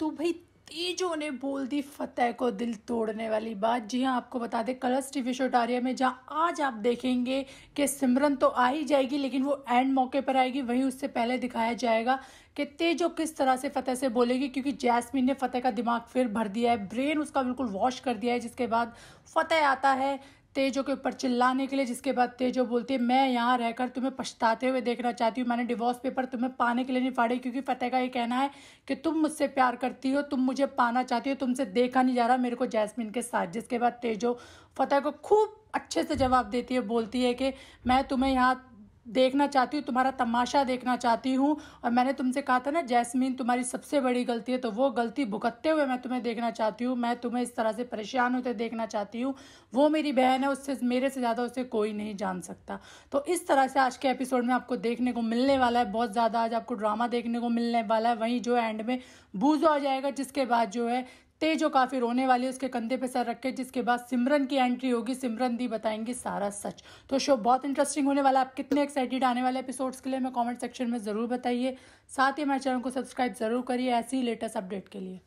तो भाई तेजो ने बोल दी फतेह को दिल तोड़ने वाली बात जी हाँ आपको बता दें कलर्स टीवी शो टारिया में जहाँ आज आप देखेंगे कि सिमरन तो आ ही जाएगी लेकिन वो एंड मौके पर आएगी वहीं उससे पहले दिखाया जाएगा कि तेजो किस तरह से फतेह से बोलेगी क्योंकि जैस्मिन ने फतेह का दिमाग फिर भर दिया है ब्रेन उसका बिल्कुल वॉश कर दिया है जिसके बाद फतेह आता है तेजो के ऊपर चिल्लाने के लिए जिसके बाद तेजो बोलती है मैं यहाँ रहकर तुम्हें पछताते हुए देखना चाहती हूँ मैंने डिवोर्स पेपर तुम्हें पाने के लिए नहीं फाड़े क्योंकि फतेह का ये कहना है कि तुम मुझसे प्यार करती हो तुम मुझे पाना चाहती हो तुमसे देखा नहीं जा रहा मेरे को जैस्मिन के साथ जिसके बाद तेजो फतेह को खूब अच्छे से जवाब देती है बोलती है कि मैं तुम्हें यहाँ देखना चाहती हूँ तुम्हारा तमाशा देखना चाहती हूँ और मैंने तुमसे कहा था ना जैस्मीन तुम्हारी सबसे बड़ी गलती है तो वो गलती भुगतते हुए मैं तुम्हें देखना चाहती हूँ मैं तुम्हें इस तरह से परेशान होते देखना चाहती हूँ वो मेरी बहन है उससे मेरे से ज़्यादा उसे कोई नहीं जान सकता तो इस तरह से आज के एपिसोड में आपको देखने को मिलने वाला है बहुत ज़्यादा आज आपको ड्रामा देखने को मिलने वाला है वहीं जो एंड में बूज हो जाएगा जिसके बाद जो है तेजो काफ़ी रोने वाली उसके कंधे पे सर रखे जिसके बाद सिमरन की एंट्री होगी सिमरन दी बताएंगी सारा सच तो शो बहुत इंटरेस्टिंग होने वाला आप कितने एक्साइटेड आने वाले एपिसोड्स के लिए हमें कमेंट सेक्शन में ज़रूर बताइए साथ ही हमारे चैनल को सब्सक्राइब ज़रूर करिए ऐसी लेटेस्ट अपडेट के लिए